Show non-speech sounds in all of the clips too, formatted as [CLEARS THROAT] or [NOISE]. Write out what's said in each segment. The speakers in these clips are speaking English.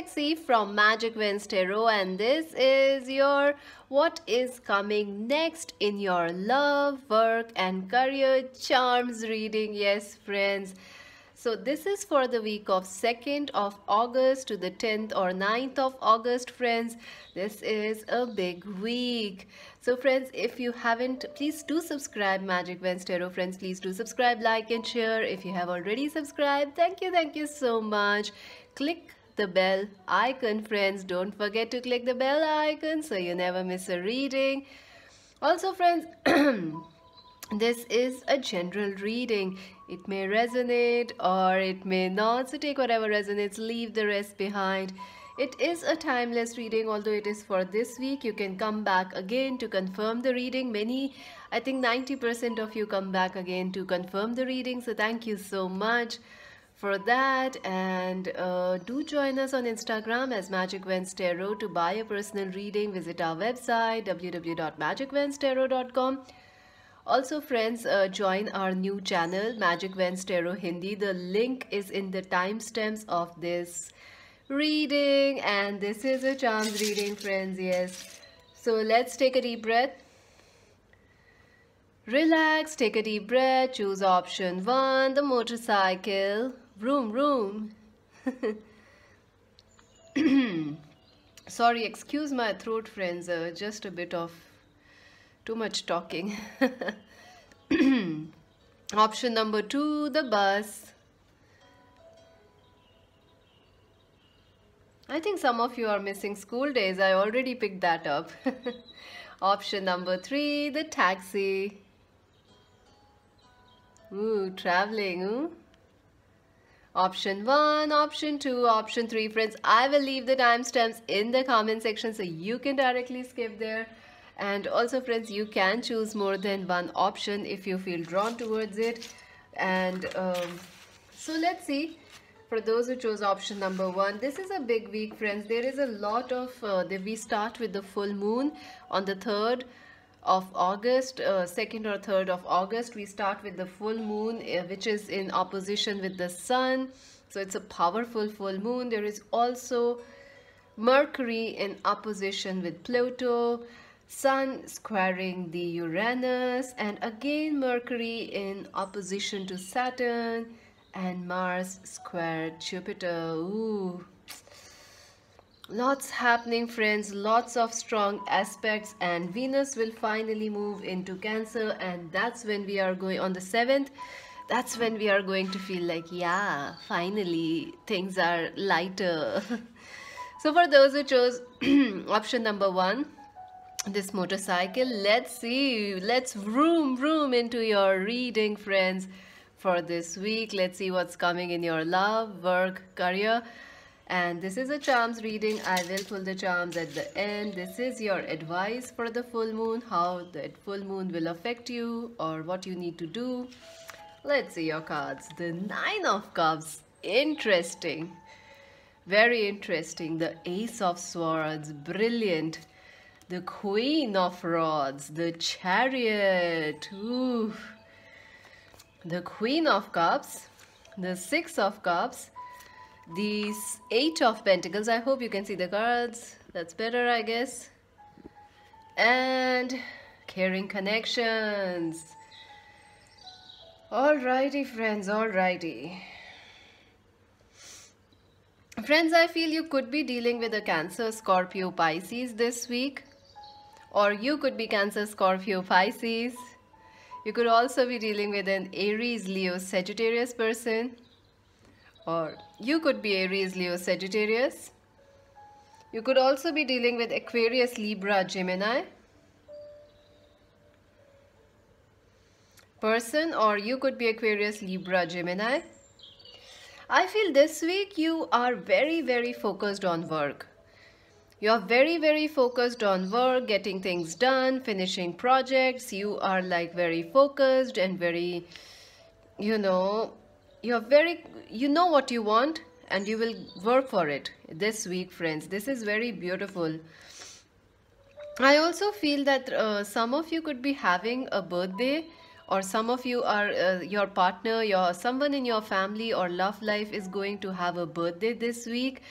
Sexy from Magic Wins Tarot and this is your what is coming next in your love, work and career charms reading. Yes, friends. So this is for the week of 2nd of August to the 10th or 9th of August friends. This is a big week. So friends, if you haven't, please do subscribe Magic Vens Tarot friends. Please do subscribe, like and share. If you have already subscribed, thank you, thank you so much. Click the bell icon friends don't forget to click the bell icon so you never miss a reading also friends [CLEARS THROAT] this is a general reading it may resonate or it may not so take whatever resonates leave the rest behind it is a timeless reading although it is for this week you can come back again to confirm the reading many i think 90% of you come back again to confirm the reading so thank you so much for that and uh, do join us on Instagram as Magic Wins Tarot to buy a personal reading visit our website www.magicwenstarot.com also friends uh, join our new channel Magic Wins Tarot Hindi the link is in the timestamps of this reading and this is a chance reading friends yes so let's take a deep breath Relax, take a deep breath, choose option 1, the motorcycle. Room, room. [CLEARS THROAT] Sorry, excuse my throat, friends. Uh, just a bit of too much talking. [CLEARS THROAT] Option number two, the bus. I think some of you are missing school days. I already picked that up. [LAUGHS] Option number three, the taxi. Ooh, traveling, ooh option 1, option 2, option 3. Friends, I will leave the timestamps in the comment section so you can directly skip there. And also friends, you can choose more than one option if you feel drawn towards it. And um, so let's see for those who chose option number one this is a big week friends there is a lot of uh, we start with the full moon on the third of August, uh, 2nd or 3rd of August, we start with the full moon, uh, which is in opposition with the sun. So it's a powerful full moon. There is also Mercury in opposition with Pluto, Sun squaring the Uranus, and again Mercury in opposition to Saturn, and Mars squared Jupiter. Ooh. Lots happening friends, lots of strong aspects and Venus will finally move into Cancer and that's when we are going on the 7th. That's when we are going to feel like, yeah, finally things are lighter. [LAUGHS] so for those who chose [CLEARS THROAT] option number one, this motorcycle, let's see, let's room, room into your reading friends for this week. Let's see what's coming in your love, work, career and this is a charms reading i will pull the charms at the end this is your advice for the full moon how the full moon will affect you or what you need to do let's see your cards the nine of cups interesting very interesting the ace of swords brilliant the queen of rods the chariot Ooh. the queen of cups the six of cups these eight of pentacles i hope you can see the cards that's better i guess and caring connections alrighty friends alrighty friends i feel you could be dealing with a cancer scorpio pisces this week or you could be cancer scorpio pisces you could also be dealing with an aries leo sagittarius person or you could be Aries, Leo, Sagittarius. You could also be dealing with Aquarius, Libra, Gemini. Person or you could be Aquarius, Libra, Gemini. I feel this week you are very, very focused on work. You are very, very focused on work, getting things done, finishing projects. You are like very focused and very, you know, you're very you know what you want and you will work for it this week friends this is very beautiful i also feel that uh, some of you could be having a birthday or some of you are uh, your partner your someone in your family or love life is going to have a birthday this week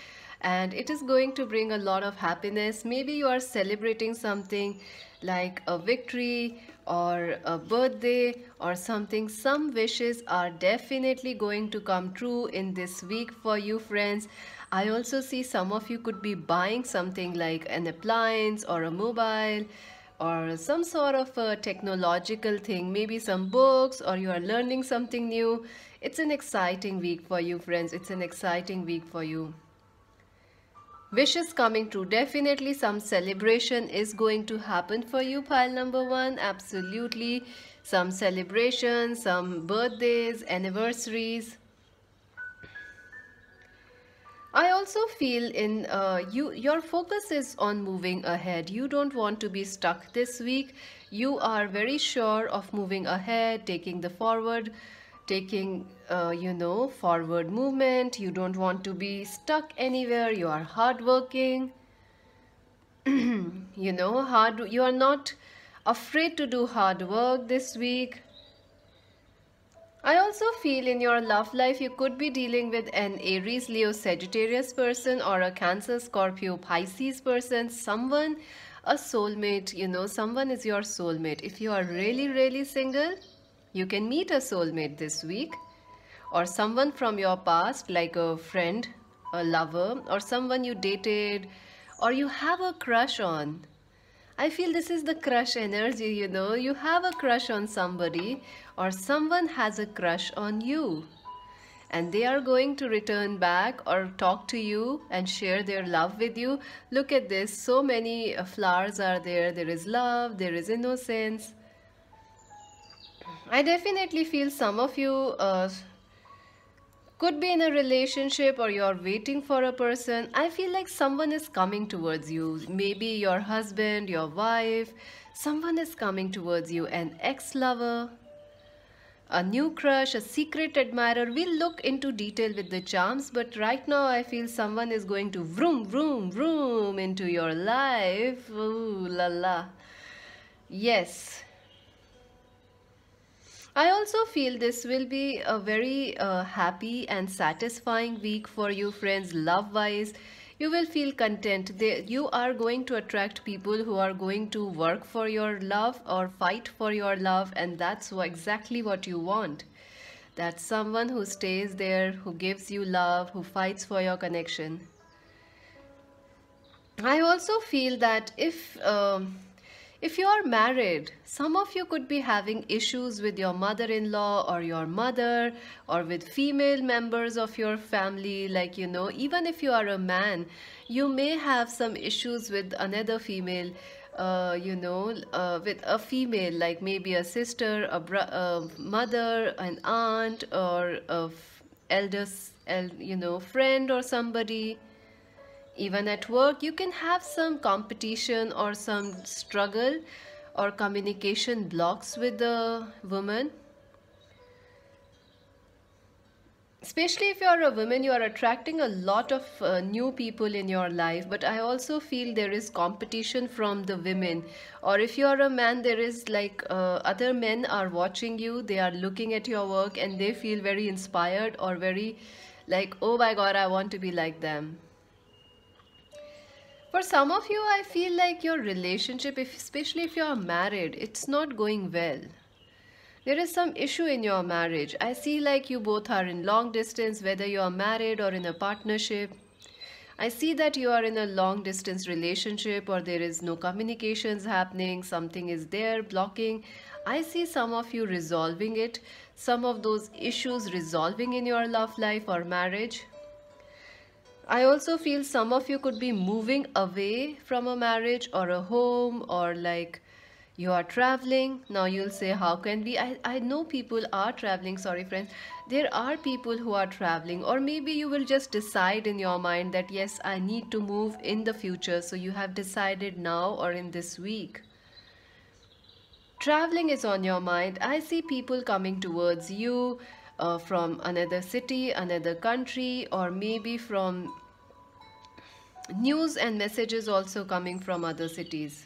and it is going to bring a lot of happiness maybe you are celebrating something like a victory or a birthday or something some wishes are definitely going to come true in this week for you friends I also see some of you could be buying something like an appliance or a mobile or some sort of a technological thing, maybe some books or you are learning something new. It's an exciting week for you friends. It's an exciting week for you wishes coming true definitely some celebration is going to happen for you pile number one absolutely some celebration some birthdays anniversaries I also feel in uh, you your focus is on moving ahead you don't want to be stuck this week you are very sure of moving ahead taking the forward taking uh, you know forward movement you don't want to be stuck anywhere you are hardworking [CLEARS THROAT] you know hard you are not afraid to do hard work this week I also feel in your love life you could be dealing with an Aries, Leo, Sagittarius person or a Cancer, Scorpio, Pisces person, someone, a soulmate, you know, someone is your soulmate. If you are really, really single, you can meet a soulmate this week or someone from your past like a friend, a lover or someone you dated or you have a crush on. I feel this is the crush energy, you know. You have a crush on somebody or someone has a crush on you. And they are going to return back or talk to you and share their love with you. Look at this. So many uh, flowers are there. There is love. There is innocence. I definitely feel some of you uh, could be in a relationship or you're waiting for a person. I feel like someone is coming towards you. Maybe your husband, your wife. Someone is coming towards you. An ex-lover, a new crush, a secret admirer. We'll look into detail with the charms. But right now I feel someone is going to vroom, vroom, vroom into your life. Ooh la la. Yes. I also feel this will be a very uh, happy and satisfying week for you friends love-wise. You will feel content. They, you are going to attract people who are going to work for your love or fight for your love and that's exactly what you want. That's someone who stays there, who gives you love, who fights for your connection. I also feel that if... Um, if you are married, some of you could be having issues with your mother-in-law or your mother or with female members of your family. Like, you know, even if you are a man, you may have some issues with another female, uh, you know, uh, with a female, like maybe a sister, a, a mother, an aunt or a eldest, el you know, friend or somebody. Even at work, you can have some competition or some struggle or communication blocks with the woman. Especially if you're a woman, you are attracting a lot of uh, new people in your life. But I also feel there is competition from the women. Or if you're a man, there is like uh, other men are watching you, they are looking at your work and they feel very inspired or very like, oh my god, I want to be like them. For some of you, I feel like your relationship, especially if you're married, it's not going well. There is some issue in your marriage. I see like you both are in long distance, whether you are married or in a partnership. I see that you are in a long distance relationship or there is no communications happening, something is there blocking. I see some of you resolving it, some of those issues resolving in your love life or marriage. I also feel some of you could be moving away from a marriage or a home or like you are traveling. Now you'll say, how can we? I, I know people are traveling. Sorry, friends. There are people who are traveling or maybe you will just decide in your mind that yes, I need to move in the future. So you have decided now or in this week. Traveling is on your mind. I see people coming towards you uh, from another city, another country, or maybe from news and messages also coming from other cities.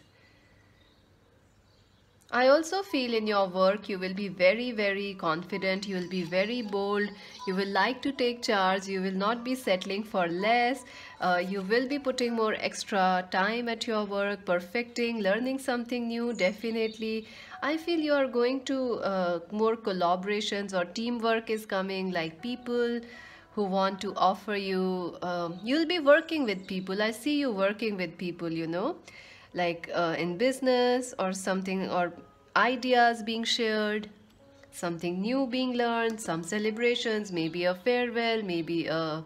I also feel in your work you will be very, very confident, you will be very bold, you will like to take charge, you will not be settling for less, uh, you will be putting more extra time at your work, perfecting, learning something new, definitely. I feel you are going to uh, more collaborations or teamwork is coming, like people who want to offer you. Um, you'll be working with people. I see you working with people, you know, like uh, in business or something, or ideas being shared, something new being learned, some celebrations, maybe a farewell, maybe a.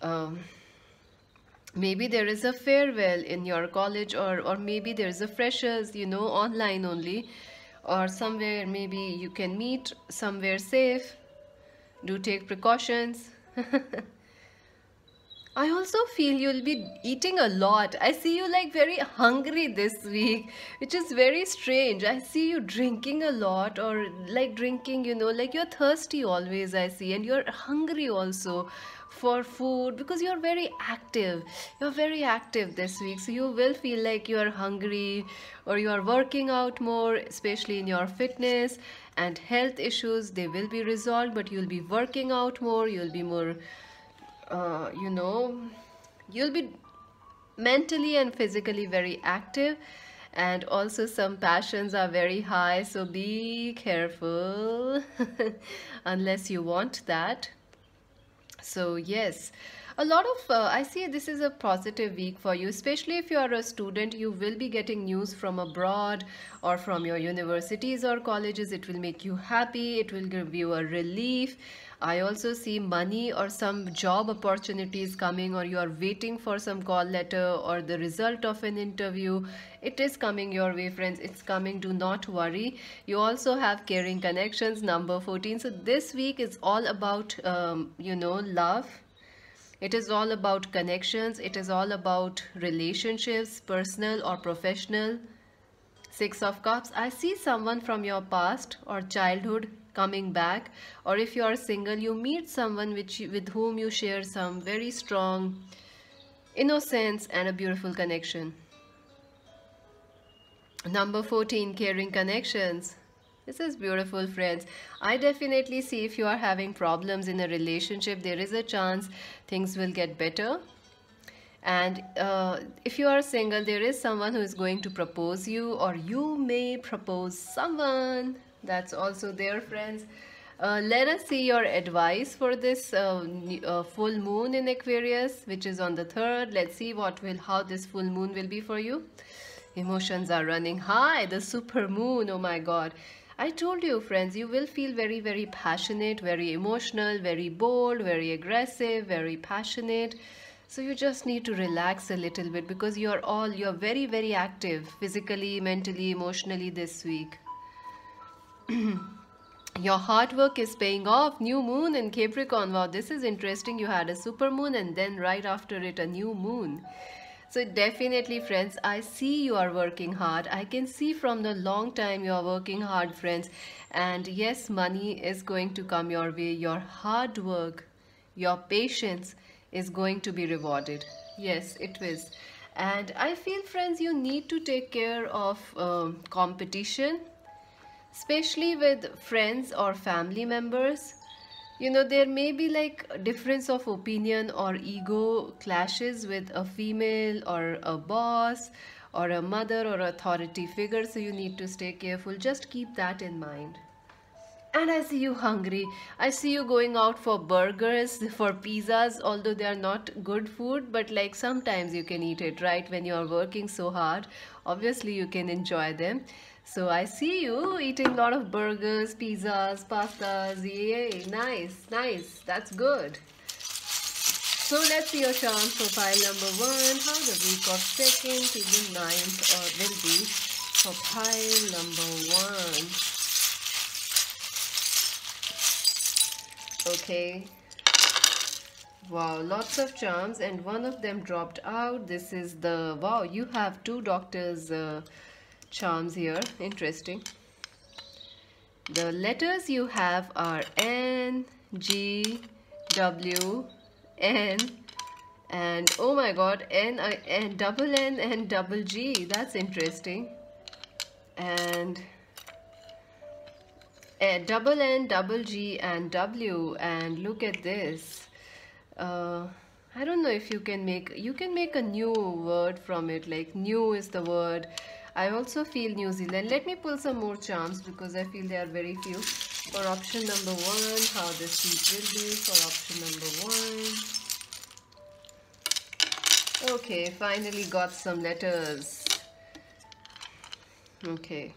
Um, maybe there is a farewell in your college or or maybe there is a freshers you know online only or somewhere maybe you can meet somewhere safe do take precautions [LAUGHS] I also feel you'll be eating a lot. I see you like very hungry this week, which is very strange. I see you drinking a lot or like drinking, you know, like you're thirsty always, I see, and you're hungry also for food because you're very active. You're very active this week, so you will feel like you're hungry or you're working out more, especially in your fitness and health issues. They will be resolved, but you'll be working out more, you'll be more uh, you know you'll be mentally and physically very active and also some passions are very high so be careful [LAUGHS] unless you want that so yes a lot of uh, i see this is a positive week for you especially if you are a student you will be getting news from abroad or from your universities or colleges it will make you happy it will give you a relief I also see money or some job opportunities coming or you are waiting for some call letter or the result of an interview. It is coming your way friends. It's coming. Do not worry. You also have caring connections number 14. So this week is all about, um, you know, love. It is all about connections. It is all about relationships, personal or professional. Six of Cups, I see someone from your past or childhood coming back or if you are single you meet someone which with whom you share some very strong innocence and a beautiful connection number 14 caring connections this is beautiful friends i definitely see if you are having problems in a relationship there is a chance things will get better and uh, if you are single there is someone who is going to propose you or you may propose someone that's also there friends uh, let us see your advice for this uh, uh, full moon in Aquarius which is on the 3rd let's see what will how this full moon will be for you emotions are running high the super moon oh my god I told you friends you will feel very very passionate very emotional very bold very aggressive very passionate so you just need to relax a little bit because you're all you're very very active physically mentally emotionally this week [CLEARS THROAT] your hard work is paying off new moon in capricorn wow this is interesting you had a super moon and then right after it a new moon so definitely friends i see you are working hard i can see from the long time you are working hard friends and yes money is going to come your way your hard work your patience is going to be rewarded yes it is and i feel friends you need to take care of uh, competition especially with friends or family members you know there may be like difference of opinion or ego clashes with a female or a boss or a mother or authority figure so you need to stay careful just keep that in mind and I see you hungry. I see you going out for burgers, [LAUGHS] for pizzas, although they are not good food, but like sometimes you can eat it, right? When you are working so hard, obviously you can enjoy them. So I see you eating a lot of burgers, pizzas, pastas. Yay, nice, nice. That's good. So let's see your charm profile number one. How the week of 2nd to the ninth, or will be for pile number one. Okay. Wow, lots of charms and one of them dropped out. This is the, wow, you have two doctors. Uh, charms here interesting the letters you have are N G W N and oh my god N N, double N and double G that's interesting and a eh, double N double G and W and look at this uh, I don't know if you can make you can make a new word from it like new is the word I also feel New Zealand. Let me pull some more charms because I feel there are very few. For option number one, how the seat will be for option number one. Okay, finally got some letters. Okay.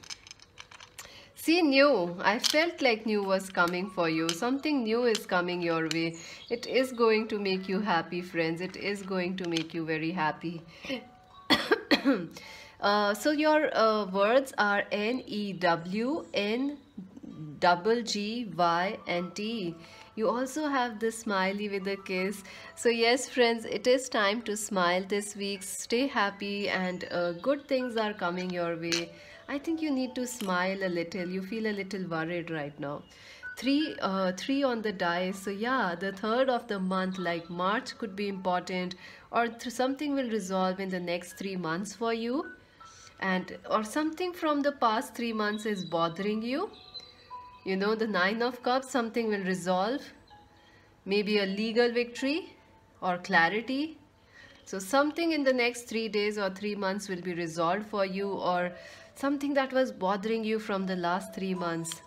See, new. I felt like new was coming for you. Something new is coming your way. It is going to make you happy, friends. It is going to make you very happy. [COUGHS] [COUGHS] Uh, so your uh, words are N E W N double G Y N T. You also have the smiley with a kiss. So yes friends, it is time to smile this week. Stay happy and uh, good things are coming your way. I think you need to smile a little. You feel a little worried right now three uh, three on the dice so yeah the third of the month like march could be important or something will resolve in the next three months for you and or something from the past three months is bothering you you know the nine of cups something will resolve maybe a legal victory or clarity so something in the next three days or three months will be resolved for you or something that was bothering you from the last three months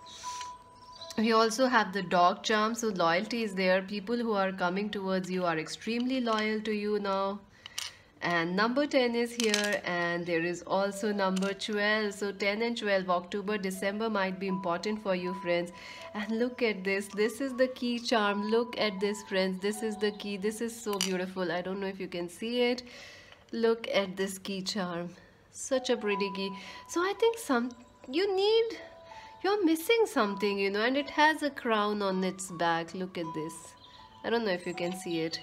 we also have the dog charm so loyalty is there people who are coming towards you are extremely loyal to you now and number 10 is here and there is also number 12 so 10 and 12 october december might be important for you friends and look at this this is the key charm look at this friends this is the key this is so beautiful i don't know if you can see it look at this key charm such a pretty key so i think some you need you're missing something you know and it has a crown on its back look at this i don't know if you can see it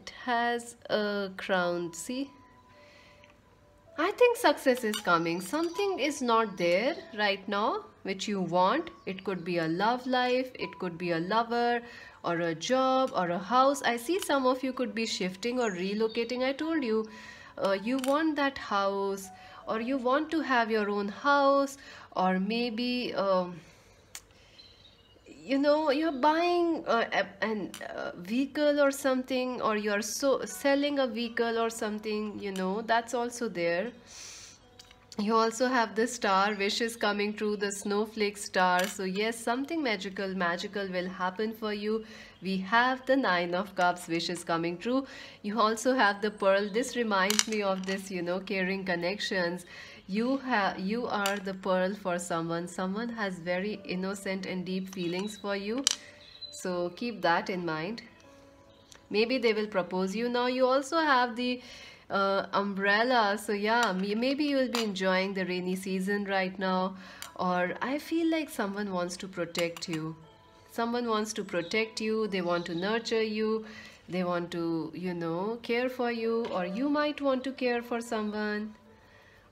it has a crown see I think success is coming something is not there right now which you want it could be a love life it could be a lover or a job or a house I see some of you could be shifting or relocating I told you uh, you want that house or you want to have your own house or maybe um, you know you're buying uh, a vehicle or something or you're so selling a vehicle or something you know that's also there you also have the star wishes coming true the snowflake star so yes something magical magical will happen for you we have the nine of cups wishes coming true you also have the pearl this reminds me of this you know caring connections you have you are the pearl for someone someone has very innocent and deep feelings for you so keep that in mind maybe they will propose you now you also have the uh, umbrella so yeah maybe you will be enjoying the rainy season right now or i feel like someone wants to protect you someone wants to protect you they want to nurture you they want to you know care for you or you might want to care for someone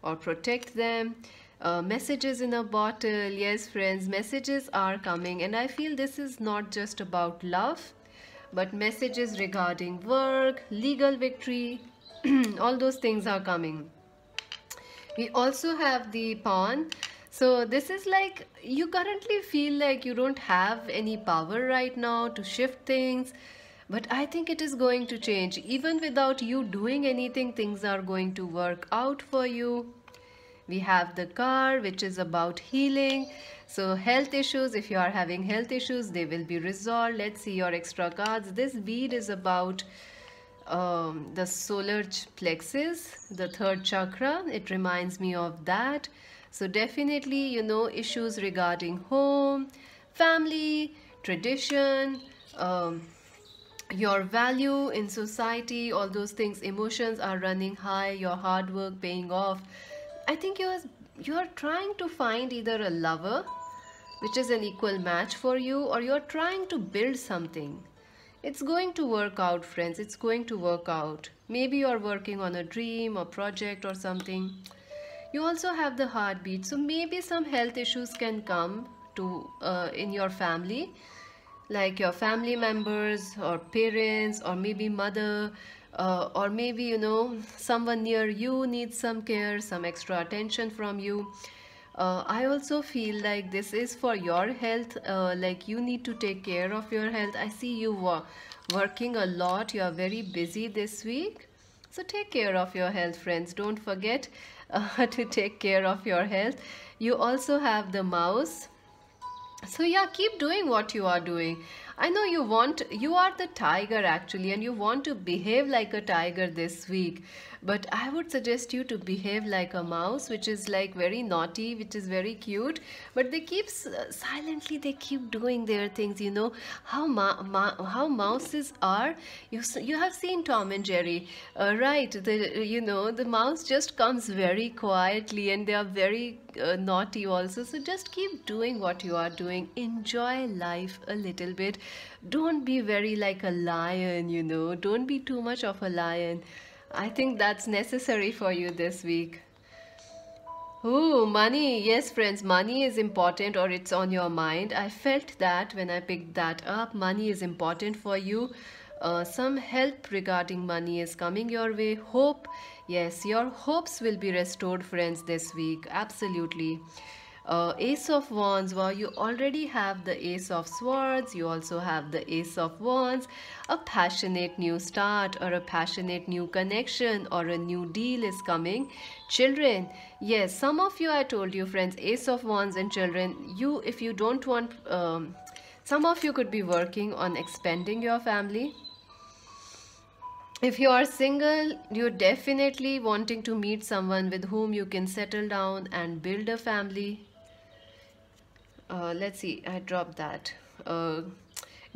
or protect them uh, messages in a bottle yes friends messages are coming and i feel this is not just about love but messages regarding work legal victory [CLEARS THROAT] all those things are coming we also have the pawn so this is like you currently feel like you don't have any power right now to shift things but I think it is going to change. Even without you doing anything, things are going to work out for you. We have the car, which is about healing. So health issues, if you are having health issues, they will be resolved. Let's see your extra cards. This bead is about um, the solar plexus, the third chakra. It reminds me of that. So definitely, you know, issues regarding home, family, tradition, um, your value in society all those things emotions are running high your hard work paying off i think you're you're trying to find either a lover which is an equal match for you or you're trying to build something it's going to work out friends it's going to work out maybe you're working on a dream or project or something you also have the heartbeat so maybe some health issues can come to uh, in your family like your family members or parents or maybe mother uh, or maybe you know someone near you needs some care some extra attention from you uh, I also feel like this is for your health uh, like you need to take care of your health I see you were working a lot you are very busy this week so take care of your health friends don't forget [LAUGHS] uh, to take care of your health you also have the mouse so yeah keep doing what you are doing i know you want you are the tiger actually and you want to behave like a tiger this week but I would suggest you to behave like a mouse which is like very naughty which is very cute but they keep uh, silently they keep doing their things you know how how mouses are you you have seen Tom and Jerry uh, right the you know the mouse just comes very quietly and they are very uh, naughty also so just keep doing what you are doing enjoy life a little bit don't be very like a lion you know don't be too much of a lion I think that's necessary for you this week. Ooh, money. Yes, friends, money is important or it's on your mind. I felt that when I picked that up. Money is important for you. Uh, some help regarding money is coming your way. Hope. Yes, your hopes will be restored, friends, this week. Absolutely. Absolutely uh, ace of wands well you already have the ace of swords you also have the ace of wands a passionate new start or a passionate new connection or a new deal is coming children yes some of you i told you friends ace of wands and children you if you don't want um, some of you could be working on expanding your family if you are single you're definitely wanting to meet someone with whom you can settle down and build a family uh, let's see I dropped that uh,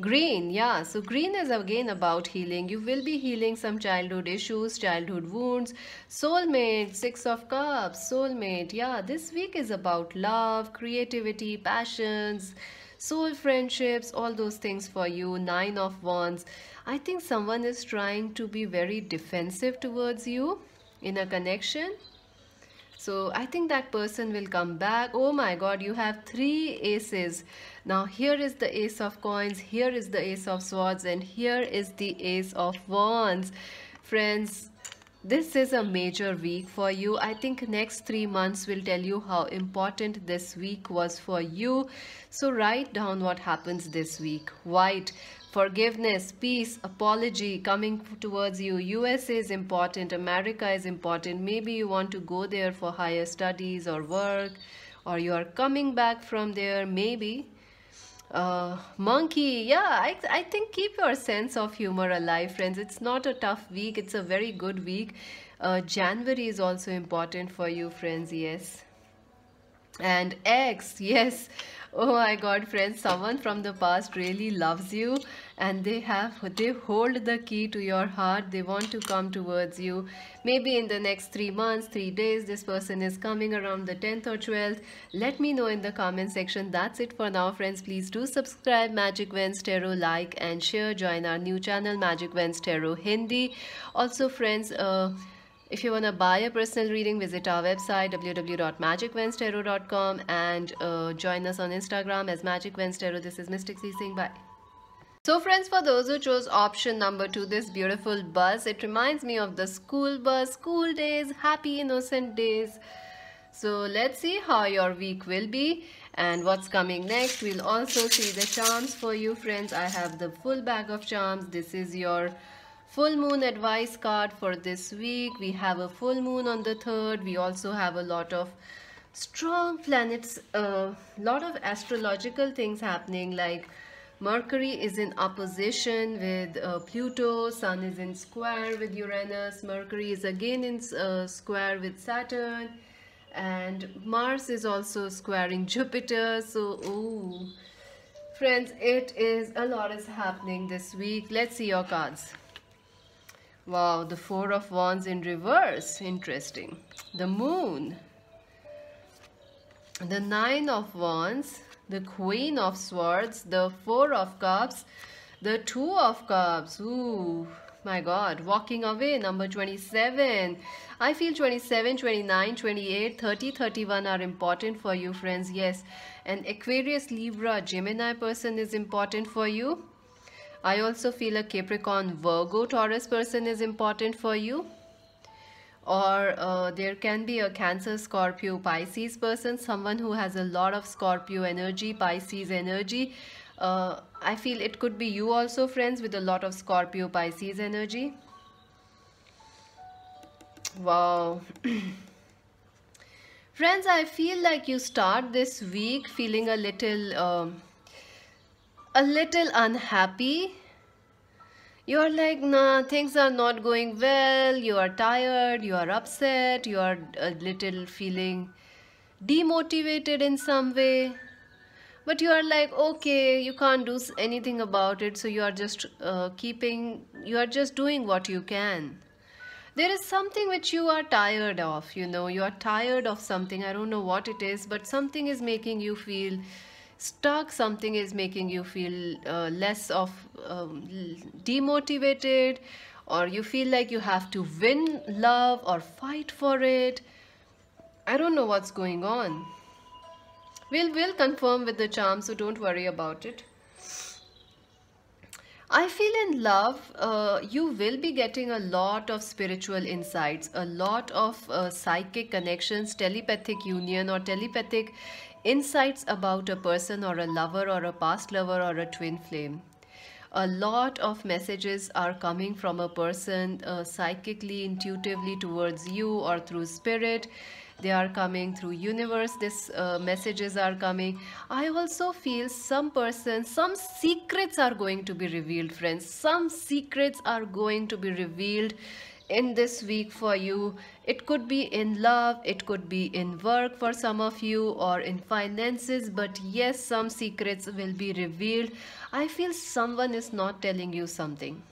green yeah so green is again about healing you will be healing some childhood issues childhood wounds soulmate six of cups soulmate yeah this week is about love creativity passions soul friendships all those things for you nine of wands i think someone is trying to be very defensive towards you in a connection so I think that person will come back. Oh my God, you have three aces. Now here is the ace of coins, here is the ace of swords, and here is the ace of wands. Friends, this is a major week for you. I think next three months will tell you how important this week was for you. So write down what happens this week. White forgiveness, peace, apology coming towards you. USA is important, America is important. Maybe you want to go there for higher studies or work or you are coming back from there, maybe. Uh, monkey, yeah, I, I think keep your sense of humor alive, friends. It's not a tough week. It's a very good week. Uh, January is also important for you, friends, yes. And eggs, [LAUGHS] yes oh my god friends someone from the past really loves you and they have they hold the key to your heart they want to come towards you maybe in the next three months three days this person is coming around the 10th or 12th let me know in the comment section that's it for now friends please do subscribe magic wens tarot like and share join our new channel magic wens tarot hindi also friends uh, if you want to buy a personal reading, visit our website www.magicwenstarot.com and uh, join us on Instagram as Magic Tarot. This is Mystic C Singh. Bye. So friends, for those who chose option number two, this beautiful bus, it reminds me of the school bus, school days, happy innocent days. So let's see how your week will be and what's coming next. We'll also see the charms for you friends. I have the full bag of charms. This is your full moon advice card for this week. We have a full moon on the 3rd. We also have a lot of strong planets, a uh, lot of astrological things happening like Mercury is in opposition with uh, Pluto, Sun is in square with Uranus, Mercury is again in uh, square with Saturn and Mars is also squaring Jupiter. So, ooh. Friends, it is a lot is happening this week. Let's see your cards. Wow, the Four of Wands in reverse. Interesting. The Moon. The Nine of Wands. The Queen of Swords. The Four of Cups. The Two of Cups. Ooh, my God. Walking away, number 27. I feel 27, 29, 28, 30, 31 are important for you, friends. Yes. an Aquarius, Libra, Gemini person is important for you I also feel a Capricorn Virgo Taurus person is important for you or uh, there can be a Cancer Scorpio Pisces person, someone who has a lot of Scorpio energy, Pisces energy. Uh, I feel it could be you also friends with a lot of Scorpio Pisces energy. Wow. [CLEARS THROAT] friends, I feel like you start this week feeling a little... Um, a little unhappy you are like nah things are not going well you are tired you are upset you are a little feeling demotivated in some way but you are like okay you can't do anything about it so you are just uh, keeping you are just doing what you can there is something which you are tired of you know you are tired of something i don't know what it is but something is making you feel stuck, something is making you feel uh, less of um, demotivated or you feel like you have to win love or fight for it. I don't know what's going on. We'll, we'll confirm with the charm, so don't worry about it. I feel in love, uh, you will be getting a lot of spiritual insights, a lot of uh, psychic connections, telepathic union or telepathic insights about a person or a lover or a past lover or a twin flame. A lot of messages are coming from a person uh, psychically, intuitively towards you or through spirit they are coming through universe these uh, messages are coming i also feel some person some secrets are going to be revealed friends some secrets are going to be revealed in this week for you it could be in love, it could be in work for some of you or in finances, but yes, some secrets will be revealed. I feel someone is not telling you something.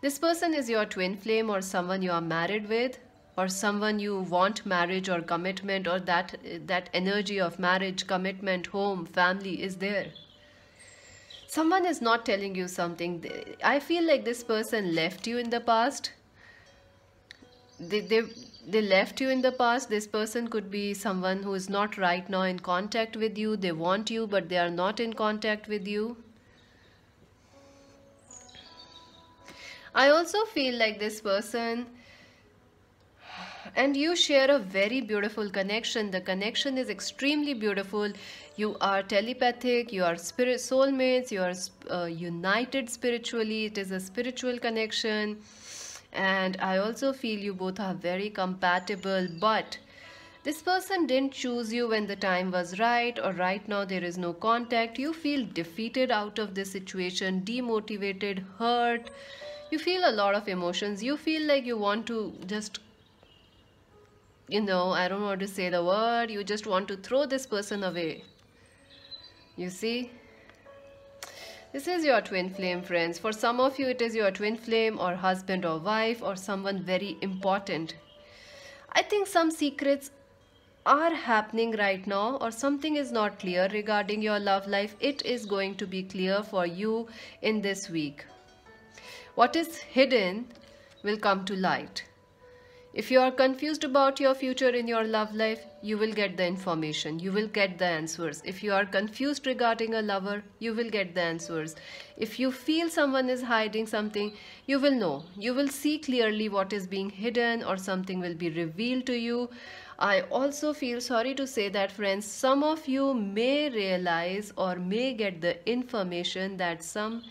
This person is your twin flame or someone you are married with or someone you want marriage or commitment or that that energy of marriage commitment home family is there someone is not telling you something i feel like this person left you in the past they, they they left you in the past this person could be someone who is not right now in contact with you they want you but they are not in contact with you i also feel like this person and you share a very beautiful connection the connection is extremely beautiful you are telepathic you are spirit soulmates you are uh, united spiritually it is a spiritual connection and I also feel you both are very compatible but this person didn't choose you when the time was right or right now there is no contact. You feel defeated out of this situation, demotivated, hurt. You feel a lot of emotions. You feel like you want to just you know, I don't want to say the word, you just want to throw this person away. You see? This is your twin flame, friends. For some of you, it is your twin flame or husband or wife or someone very important. I think some secrets are happening right now or something is not clear regarding your love life. It is going to be clear for you in this week. What is hidden will come to light. If you are confused about your future in your love life, you will get the information, you will get the answers. If you are confused regarding a lover, you will get the answers. If you feel someone is hiding something, you will know. You will see clearly what is being hidden or something will be revealed to you. I also feel sorry to say that friends, some of you may realize or may get the information that some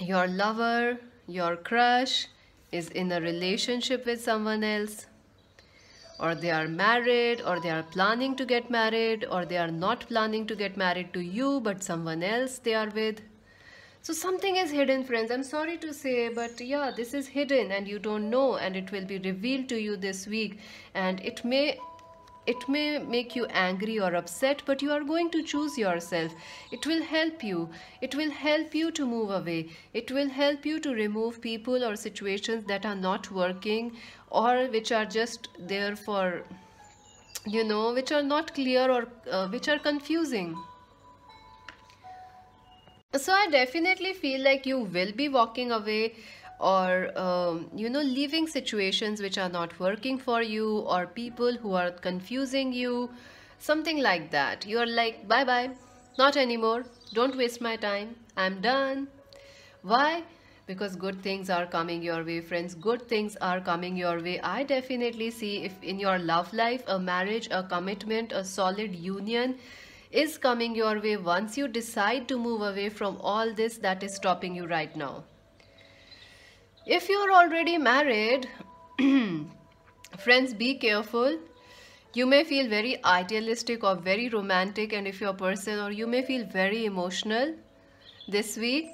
your lover, your crush, is in a relationship with someone else or they are married or they are planning to get married or they are not planning to get married to you but someone else they are with so something is hidden friends i'm sorry to say but yeah this is hidden and you don't know and it will be revealed to you this week and it may it may make you angry or upset, but you are going to choose yourself. It will help you. It will help you to move away. It will help you to remove people or situations that are not working or which are just there for, you know, which are not clear or uh, which are confusing. So I definitely feel like you will be walking away or um, you know leaving situations which are not working for you or people who are confusing you something like that you are like bye bye not anymore don't waste my time i'm done why because good things are coming your way friends good things are coming your way i definitely see if in your love life a marriage a commitment a solid union is coming your way once you decide to move away from all this that is stopping you right now if you're already married, [CLEARS THROAT] friends, be careful. You may feel very idealistic or very romantic, and if you're a person, or you may feel very emotional this week.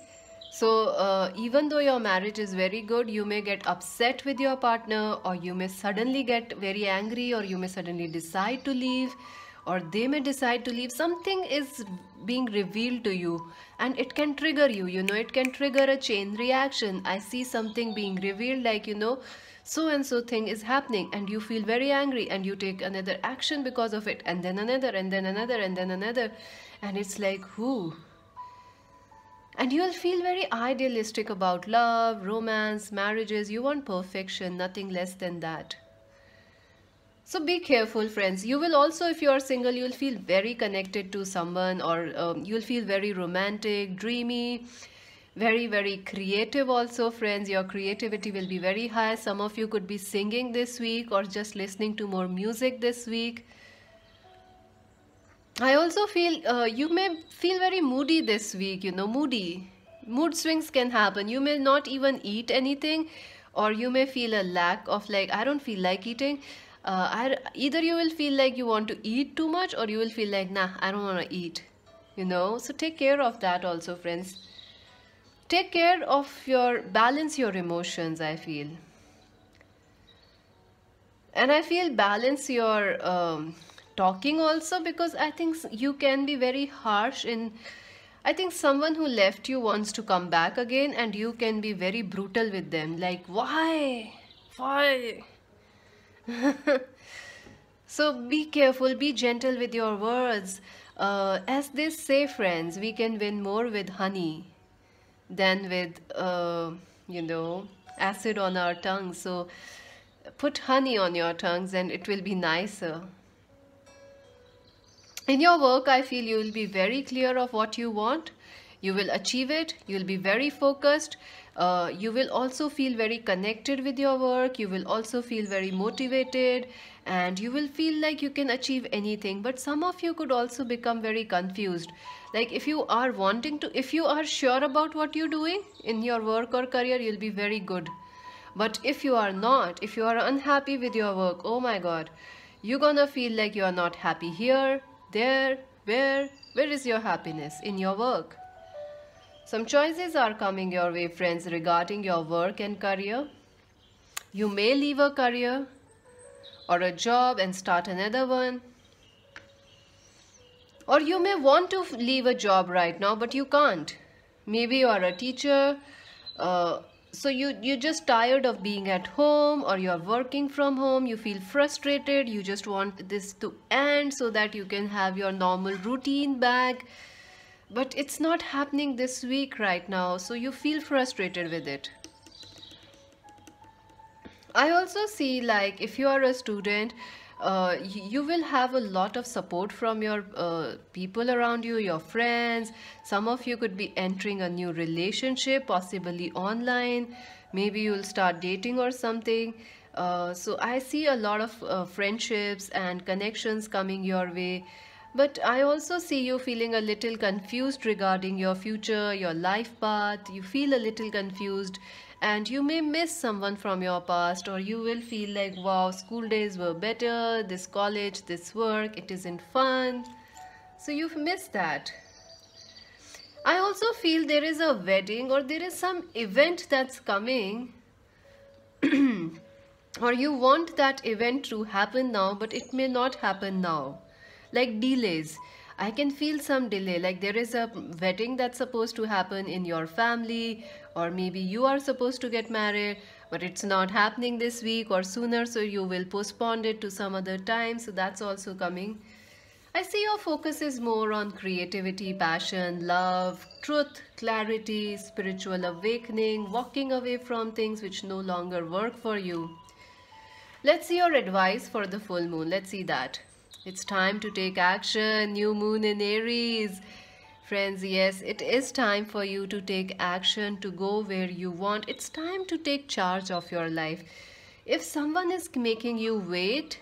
So, uh, even though your marriage is very good, you may get upset with your partner, or you may suddenly get very angry, or you may suddenly decide to leave or they may decide to leave something is being revealed to you and it can trigger you you know it can trigger a chain reaction i see something being revealed like you know so and so thing is happening and you feel very angry and you take another action because of it and then another and then another and then another and it's like who and you'll feel very idealistic about love romance marriages you want perfection nothing less than that so be careful friends. You will also, if you are single, you'll feel very connected to someone or um, you'll feel very romantic, dreamy, very, very creative also friends. Your creativity will be very high. Some of you could be singing this week or just listening to more music this week. I also feel uh, you may feel very moody this week, you know, moody. Mood swings can happen. You may not even eat anything or you may feel a lack of like, I don't feel like eating uh, I, either you will feel like you want to eat too much or you will feel like nah i don't want to eat you know so take care of that also friends take care of your balance your emotions i feel and i feel balance your um, talking also because i think you can be very harsh in I think someone who left you wants to come back again and you can be very brutal with them like why why [LAUGHS] so be careful, be gentle with your words. Uh, as they say, friends, we can win more with honey than with, uh, you know, acid on our tongues. So put honey on your tongues and it will be nicer. In your work, I feel you will be very clear of what you want. You will achieve it. You will be very focused. Uh, you will also feel very connected with your work you will also feel very motivated and you will feel like you can achieve anything but some of you could also become very confused like if you are wanting to if you are sure about what you're doing in your work or career you'll be very good but if you are not if you are unhappy with your work oh my god you're gonna feel like you're not happy here there where where is your happiness in your work some choices are coming your way, friends, regarding your work and career. You may leave a career or a job and start another one. Or you may want to leave a job right now, but you can't. Maybe you are a teacher, uh, so you, you're just tired of being at home or you're working from home, you feel frustrated, you just want this to end so that you can have your normal routine back but it's not happening this week right now so you feel frustrated with it i also see like if you are a student uh, you will have a lot of support from your uh, people around you, your friends. Some of you could be entering a new relationship, possibly online. Maybe you'll start dating or something. Uh, so I see a lot of uh, friendships and connections coming your way. But I also see you feeling a little confused regarding your future, your life path. You feel a little confused and you may miss someone from your past or you will feel like, wow, school days were better, this college, this work, it isn't fun. So you've missed that. I also feel there is a wedding or there is some event that's coming [CLEARS THROAT] or you want that event to happen now but it may not happen now like delays. I can feel some delay, like there is a wedding that's supposed to happen in your family, or maybe you are supposed to get married, but it's not happening this week or sooner, so you will postpone it to some other time. So that's also coming. I see your focus is more on creativity, passion, love, truth, clarity, spiritual awakening, walking away from things which no longer work for you. Let's see your advice for the full moon. Let's see that. It's time to take action. New moon in Aries. Friends, yes, it is time for you to take action, to go where you want. It's time to take charge of your life. If someone is making you wait,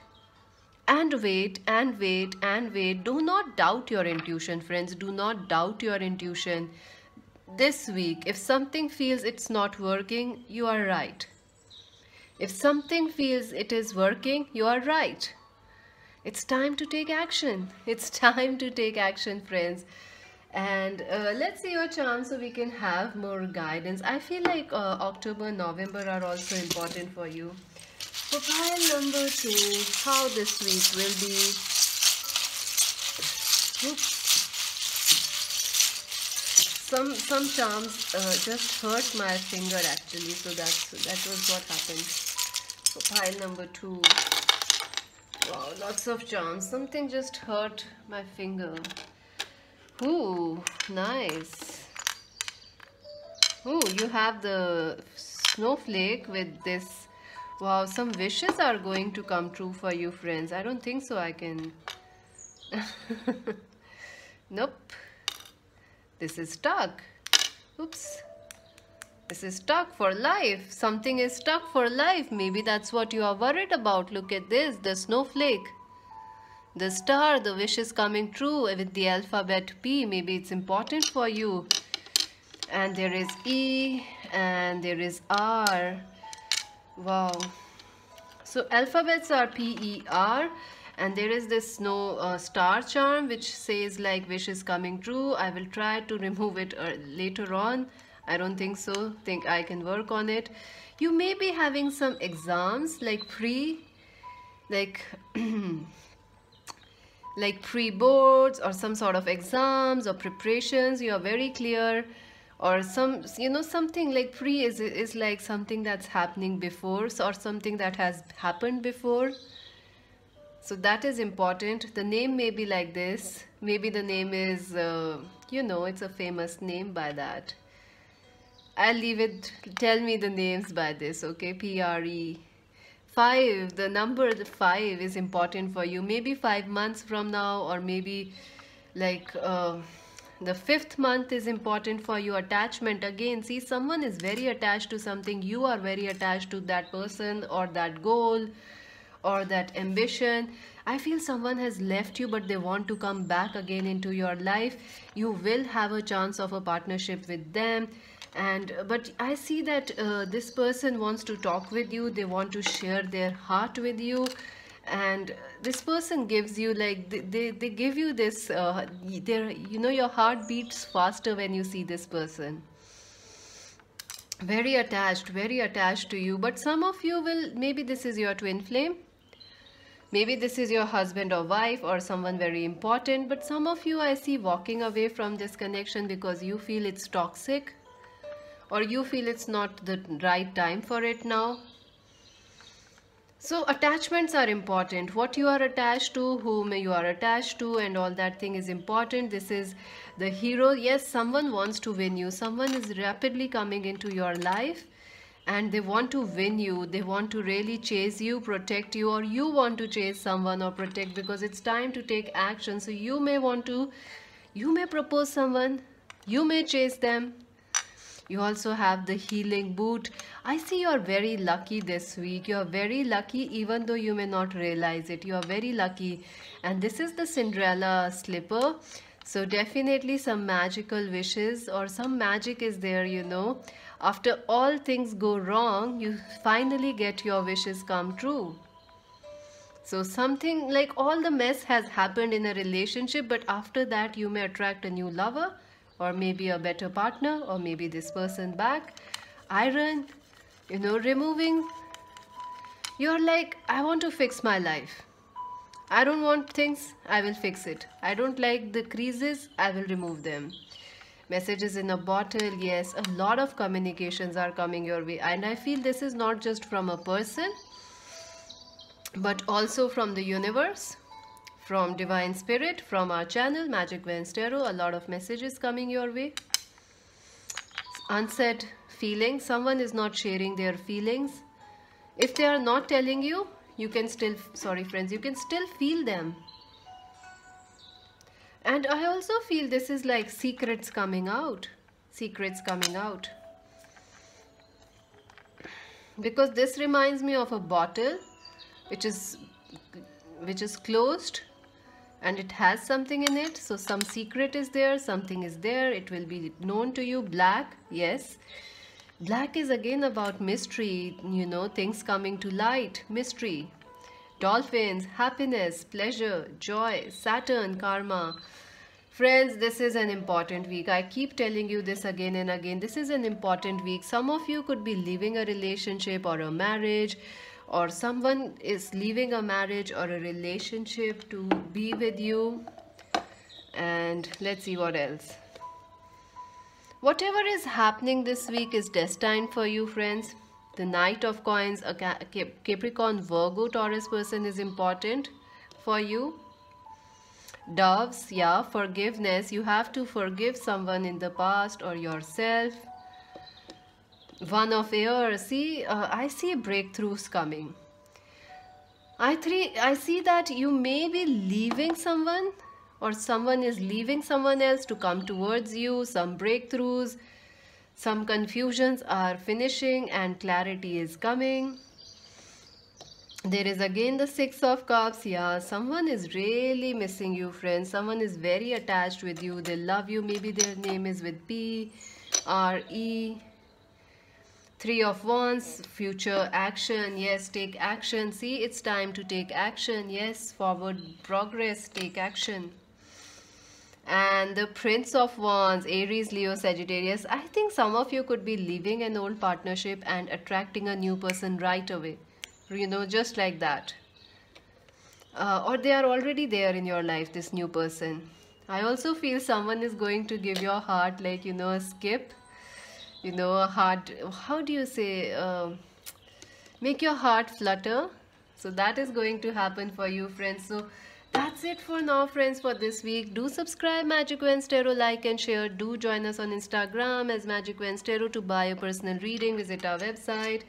and wait and wait and wait. Do not doubt your intuition, friends. Do not doubt your intuition. This week, if something feels it's not working, you are right. If something feels it is working, you are right. It's time to take action. It's time to take action, friends. And uh, let's see your charm so we can have more guidance. I feel like uh, October, November are also important for you. For pile number two, how this week will be. Oops. Some some charms uh, just hurt my finger actually, so that's that was what happened. For pile number two. Wow, lots of charms. Something just hurt my finger. Ooh, nice. Ooh, you have the snowflake with this. Wow, some wishes are going to come true for you, friends. I don't think so I can. [LAUGHS] nope. This is stuck. Oops. This is stuck for life. Something is stuck for life. Maybe that's what you are worried about. Look at this, the snowflake. The star, the wish is coming true with the alphabet P. Maybe it's important for you. And there is E and there is R. Wow. So alphabets are P-E-R and there is this snow uh, star charm which says like wish is coming true i will try to remove it uh, later on I don't think so. Think I can work on it. You may be having some exams like pre, like [CLEARS THROAT] like pre-boards or some sort of exams or preparations. You are very clear or some you know something like pre is is like something that's happening before or something that has happened before so that is important the name may be like this maybe the name is uh, you know it's a famous name by that I'll leave it, tell me the names by this, okay? PRE. Five, the number five is important for you. Maybe five months from now or maybe like uh, the fifth month is important for your attachment. Again, see someone is very attached to something. You are very attached to that person or that goal or that ambition I feel someone has left you but they want to come back again into your life. You will have a chance of a partnership with them and but I see that uh, this person wants to talk with you. They want to share their heart with you and this person gives you like they, they, give you this uh, their you know your heart beats faster when you see this person very attached very attached to you but some of you will maybe this is your twin flame Maybe this is your husband or wife or someone very important, but some of you I see walking away from this connection because you feel it's toxic or you feel it's not the right time for it now. So attachments are important. What you are attached to, whom you are attached to and all that thing is important. This is the hero. Yes, someone wants to win you. Someone is rapidly coming into your life and they want to win you they want to really chase you protect you or you want to chase someone or protect because it's time to take action so you may want to you may propose someone you may chase them you also have the healing boot i see you're very lucky this week you're very lucky even though you may not realize it you're very lucky and this is the cinderella slipper so definitely some magical wishes or some magic is there you know after all things go wrong, you finally get your wishes come true. So something like all the mess has happened in a relationship but after that you may attract a new lover or maybe a better partner or maybe this person back. Iron, you know, removing. You're like, I want to fix my life. I don't want things, I will fix it. I don't like the creases, I will remove them messages in a bottle yes a lot of communications are coming your way and i feel this is not just from a person but also from the universe from divine spirit from our channel magic Venstero a lot of messages coming your way unsaid feelings someone is not sharing their feelings if they are not telling you you can still sorry friends you can still feel them and I also feel this is like secrets coming out secrets coming out because this reminds me of a bottle which is which is closed and it has something in it so some secret is there something is there it will be known to you black yes black is again about mystery you know things coming to light mystery dolphins, happiness, pleasure, joy, Saturn, karma. Friends, this is an important week. I keep telling you this again and again. This is an important week. Some of you could be leaving a relationship or a marriage or someone is leaving a marriage or a relationship to be with you. And let's see what else. Whatever is happening this week is destined for you, friends. The Knight of Coins, a Capricorn, Virgo, Taurus person is important for you. Doves, yeah, forgiveness. You have to forgive someone in the past or yourself. One of air, see, uh, I see breakthroughs coming. I, three, I see that you may be leaving someone or someone is leaving someone else to come towards you, some breakthroughs, some confusions are finishing and clarity is coming. There is again the Six of Cups. Yeah, someone is really missing you, friends. Someone is very attached with you. They love you. Maybe their name is with P, R, E. Three of Wands, future action. Yes, take action. See, it's time to take action. Yes, forward progress. Take action and the Prince of Wands, Aries, Leo, Sagittarius. I think some of you could be leaving an old partnership and attracting a new person right away. You know, just like that. Uh, or they are already there in your life, this new person. I also feel someone is going to give your heart like, you know, a skip. You know, a heart, how do you say, uh, make your heart flutter. So that is going to happen for you, friends. So that's it for now friends for this week. Do subscribe Magic Venstero, like and share. Do join us on Instagram as Magic Venstero to buy a personal reading. Visit our website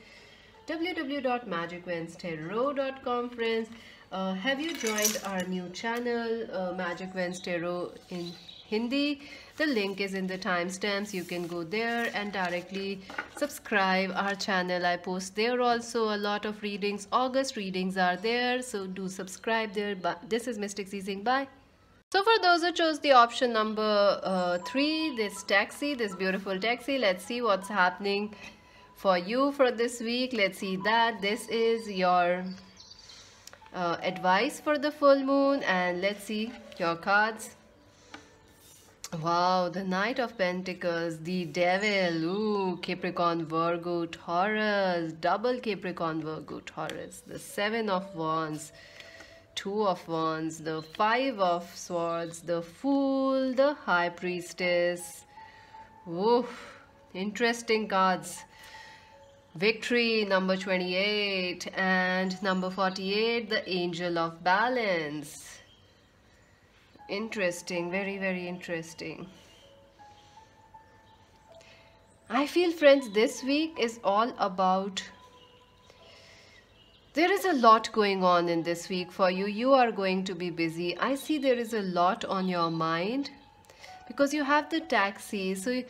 www.magicwenstarot.com friends. Uh, have you joined our new channel uh, Magic Venstero in Hindi? The link is in the timestamps. You can go there and directly subscribe our channel. I post there also a lot of readings. August readings are there. So do subscribe there. But this is Mystic Seizing. Bye. So for those who chose the option number uh, 3, this taxi, this beautiful taxi, let's see what's happening for you for this week. Let's see that. This is your uh, advice for the full moon and let's see your cards. Wow, the Knight of Pentacles, the Devil, ooh, Capricorn, Virgo, Taurus, double Capricorn, Virgo, Taurus, the Seven of Wands, Two of Wands, the Five of Swords, the Fool, the High Priestess. Woof, interesting cards. Victory, number 28, and number 48, the Angel of Balance. Interesting, very, very interesting. I feel, friends, this week is all about. There is a lot going on in this week for you. You are going to be busy. I see there is a lot on your mind because you have the taxi. So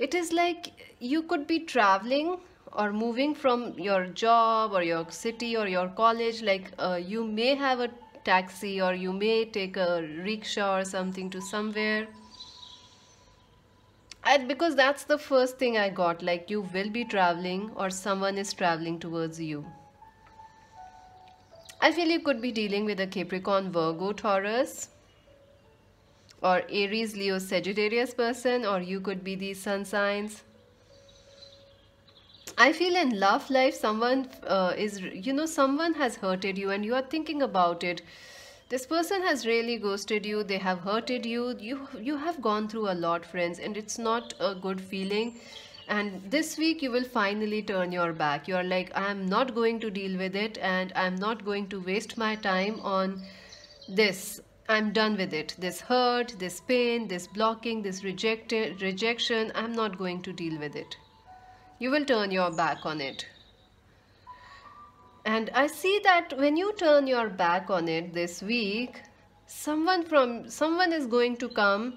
it is like you could be traveling or moving from your job or your city or your college like uh, you may have a taxi or you may take a rickshaw or something to somewhere and because that's the first thing I got like you will be traveling or someone is traveling towards you. I feel you could be dealing with a Capricorn, Virgo, Taurus or Aries, Leo, Sagittarius person or you could be these sun signs. I feel in love life, someone uh, is, you know, someone has hurted you and you are thinking about it. This person has really ghosted you. They have hurted you. You, you have gone through a lot, friends, and it's not a good feeling. And this week you will finally turn your back. You are like, I am not going to deal with it and I'm not going to waste my time on this. I'm done with it. This hurt, this pain, this blocking, this rejected rejection. I'm not going to deal with it you will turn your back on it. And I see that when you turn your back on it this week, someone from someone is going to come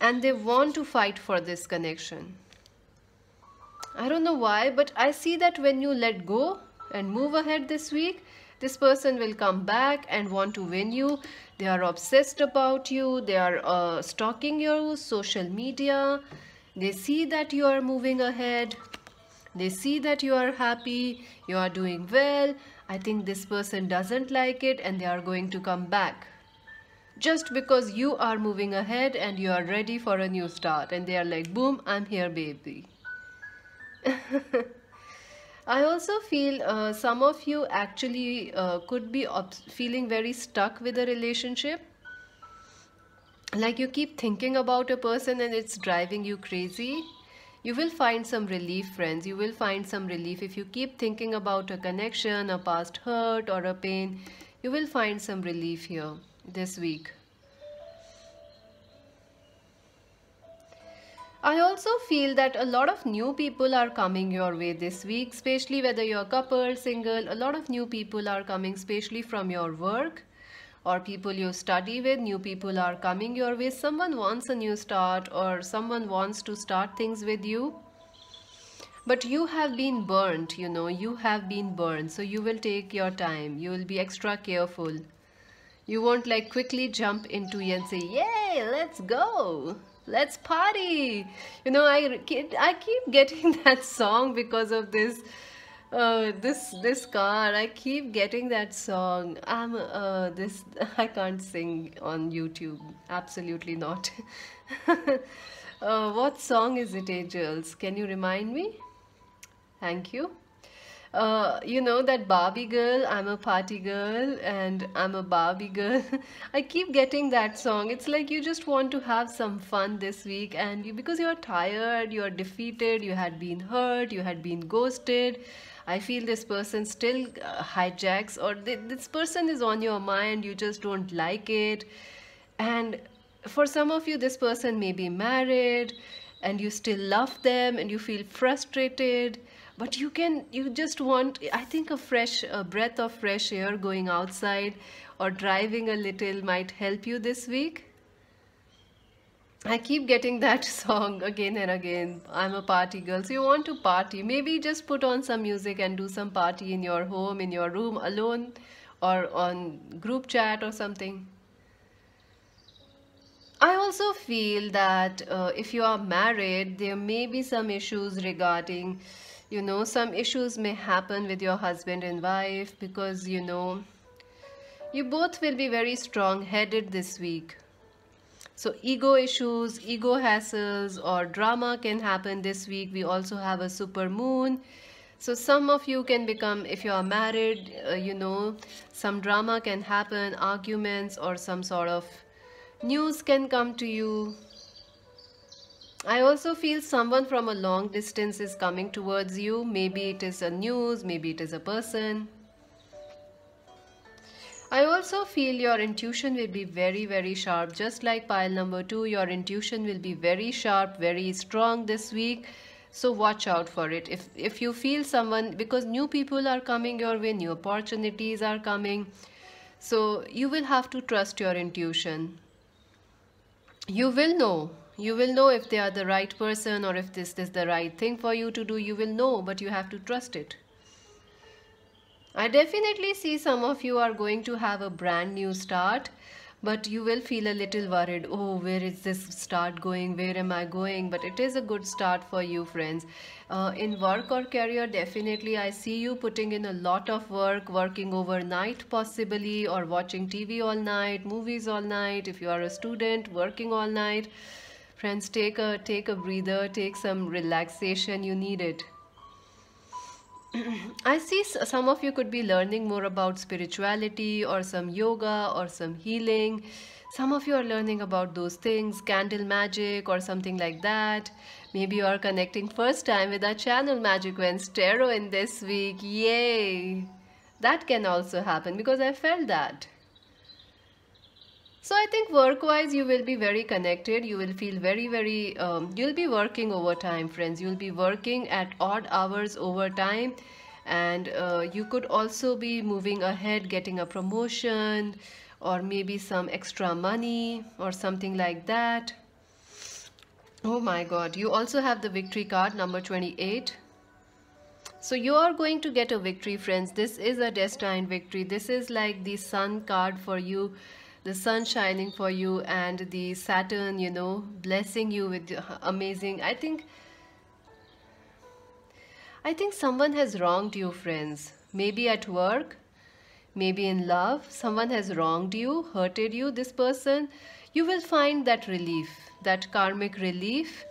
and they want to fight for this connection. I don't know why, but I see that when you let go and move ahead this week, this person will come back and want to win you. They are obsessed about you. They are uh, stalking your social media. They see that you are moving ahead. They see that you are happy, you are doing well. I think this person doesn't like it and they are going to come back. Just because you are moving ahead and you are ready for a new start and they are like, boom, I'm here, baby. [LAUGHS] I also feel uh, some of you actually uh, could be feeling very stuck with a relationship like you keep thinking about a person and it's driving you crazy you will find some relief friends you will find some relief if you keep thinking about a connection a past hurt or a pain you will find some relief here this week I also feel that a lot of new people are coming your way this week, especially whether you're a couple, single, a lot of new people are coming, especially from your work or people you study with, new people are coming your way, someone wants a new start or someone wants to start things with you. But you have been burnt, you know, you have been burnt. So you will take your time. You will be extra careful. You won't like quickly jump into it and say, yay, let's go. Let's party. You know, I, I keep getting [LAUGHS] that song because of this Oh, this this car i keep getting that song i'm uh, this [LAUGHS] i can't sing on youtube absolutely not [LAUGHS] uh, what song is it angels can you remind me thank you uh, you know that Barbie girl, I'm a party girl and I'm a Barbie girl. [LAUGHS] I keep getting that song. It's like you just want to have some fun this week and you, because you're tired, you're defeated, you had been hurt, you had been ghosted. I feel this person still uh, hijacks or th this person is on your mind, you just don't like it. And for some of you, this person may be married and you still love them and you feel frustrated but you can you just want i think a fresh a breath of fresh air going outside or driving a little might help you this week I keep getting that [LAUGHS] song again and again. I'm a party girl. So you want to party. Maybe just put on some music and do some party in your home, in your room, alone or on group chat or something. I also feel that uh, if you are married, there may be some issues regarding you know some issues may happen with your husband and wife because you know you both will be very strong headed this week so ego issues ego hassles or drama can happen this week we also have a super moon so some of you can become if you are married uh, you know some drama can happen arguments or some sort of news can come to you I also feel someone from a long distance is coming towards you. Maybe it is a news, maybe it is a person. I also feel your intuition will be very, very sharp. Just like pile number two, your intuition will be very sharp, very strong this week. So watch out for it. If, if you feel someone, because new people are coming your way, new opportunities are coming. So you will have to trust your intuition. You will know you will know if they are the right person or if this is the right thing for you to do. You will know, but you have to trust it. I definitely see some of you are going to have a brand new start, but you will feel a little worried. Oh, where is this start going? Where am I going? But it is a good start for you, friends. Uh, in work or career, definitely I see you putting in a lot of work, working overnight possibly, or watching TV all night, movies all night, if you are a student, working all night. Friends, take a take a breather, take some relaxation. You need it. [CLEARS THROAT] I see some of you could be learning more about spirituality or some yoga or some healing. Some of you are learning about those things, candle magic or something like that. Maybe you are connecting first time with our channel Magic Wins Tarot in this week. Yay! That can also happen because I felt that. So I think work-wise, you will be very connected. You will feel very, very, um, you'll be working overtime, friends. You'll be working at odd hours overtime. And uh, you could also be moving ahead, getting a promotion or maybe some extra money or something like that. Oh my God. You also have the victory card, number 28. So you are going to get a victory, friends. This is a destined victory. This is like the sun card for you the sun shining for you and the Saturn, you know, blessing you with amazing. I think, I think someone has wronged you, friends. Maybe at work, maybe in love. Someone has wronged you, hurted you, this person. You will find that relief, that karmic relief